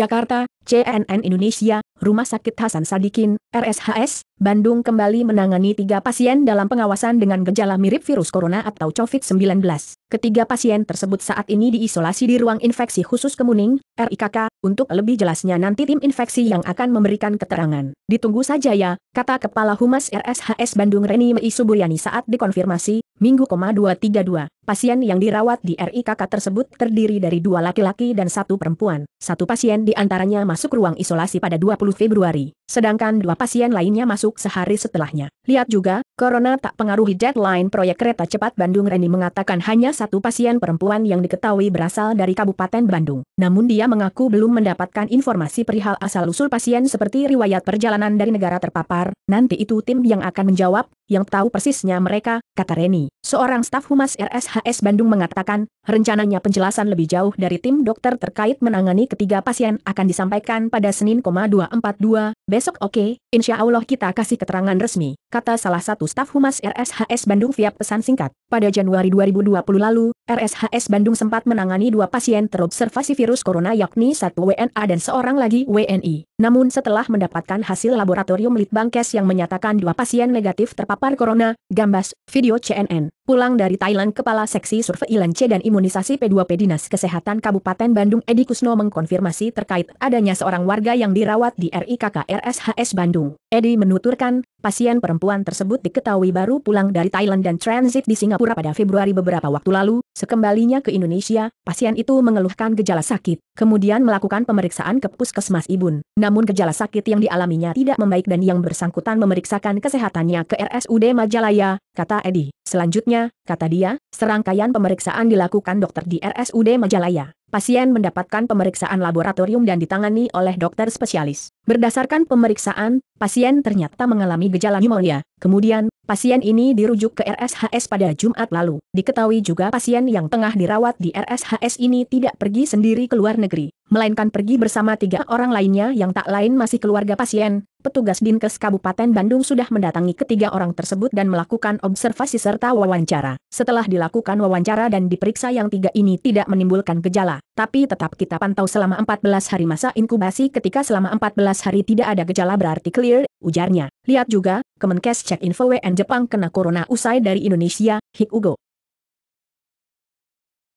Jakarta, CNN Indonesia, Rumah Sakit Hasan Sadikin, RSHS, Bandung kembali menangani tiga pasien dalam pengawasan dengan gejala mirip virus corona atau COVID-19. Ketiga pasien tersebut saat ini diisolasi di ruang infeksi khusus Kemuning, RIKK, untuk lebih jelasnya nanti tim infeksi yang akan memberikan keterangan. Ditunggu saja ya, kata Kepala Humas RSHS Bandung Reni Meisuburyani saat dikonfirmasi, Minggu 2.32, pasien yang dirawat di RIKK tersebut terdiri dari dua laki-laki dan satu perempuan. Satu pasien di antaranya masuk ruang isolasi pada 20 Februari sedangkan dua pasien lainnya masuk sehari setelahnya. Lihat juga, Corona tak pengaruhi deadline proyek kereta cepat Bandung Reni mengatakan hanya satu pasien perempuan yang diketahui berasal dari Kabupaten Bandung. Namun dia mengaku belum mendapatkan informasi perihal asal-usul pasien seperti riwayat perjalanan dari negara terpapar, nanti itu tim yang akan menjawab, yang tahu persisnya mereka, kata Reni. Seorang staf humas RSHS Bandung mengatakan, rencananya penjelasan lebih jauh dari tim dokter terkait menangani ketiga pasien akan disampaikan pada Senin, 242, besok besok oke, okay, insya Allah kita kasih keterangan resmi, kata salah satu staf humas RSHS Bandung via pesan singkat. Pada Januari 2020 lalu, RSHS Bandung sempat menangani dua pasien terobservasi virus corona yakni satu WNA dan seorang lagi WNI. Namun setelah mendapatkan hasil laboratorium Litbangkes yang menyatakan dua pasien negatif terpapar corona, Gambas, video CNN, pulang dari Thailand Kepala Seksi Surveillance dan Imunisasi P2P Dinas Kesehatan Kabupaten Bandung Edi Kusno mengkonfirmasi terkait adanya seorang warga yang dirawat di RIKK RSHS Bandung. Edi menuturkan, Pasien perempuan tersebut diketahui baru pulang dari Thailand dan transit di Singapura pada Februari beberapa waktu lalu. Sekembalinya ke Indonesia, pasien itu mengeluhkan gejala sakit, kemudian melakukan pemeriksaan ke puskesmas Ibun. Namun gejala sakit yang dialaminya tidak membaik dan yang bersangkutan memeriksakan kesehatannya ke RSUD Majalaya, kata Edi. Selanjutnya, kata dia, serangkaian pemeriksaan dilakukan dokter di RSUD Majalaya pasien mendapatkan pemeriksaan laboratorium dan ditangani oleh dokter spesialis. Berdasarkan pemeriksaan, pasien ternyata mengalami gejala pneumonia. Kemudian, pasien ini dirujuk ke RSHS pada Jumat lalu. Diketahui juga pasien yang tengah dirawat di RSHS ini tidak pergi sendiri ke luar negeri, melainkan pergi bersama tiga orang lainnya yang tak lain masih keluarga pasien. Petugas Dinkes Kabupaten Bandung sudah mendatangi ketiga orang tersebut dan melakukan observasi serta wawancara. Setelah dilakukan wawancara dan diperiksa yang tiga ini tidak menimbulkan gejala, tapi tetap kita pantau selama 14 hari masa inkubasi ketika selama 14 hari tidak ada gejala berarti clear ujarnya. Lihat juga, Kemenkes cek info WN Jepang kena corona usai dari Indonesia, Hikugo.